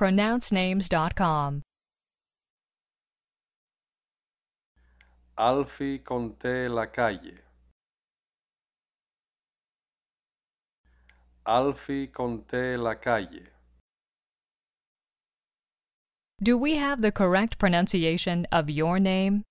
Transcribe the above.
pronouncenames.com. Alfi Conté la calle. Alfi Conté la calle. Do we have the correct pronunciation of your name?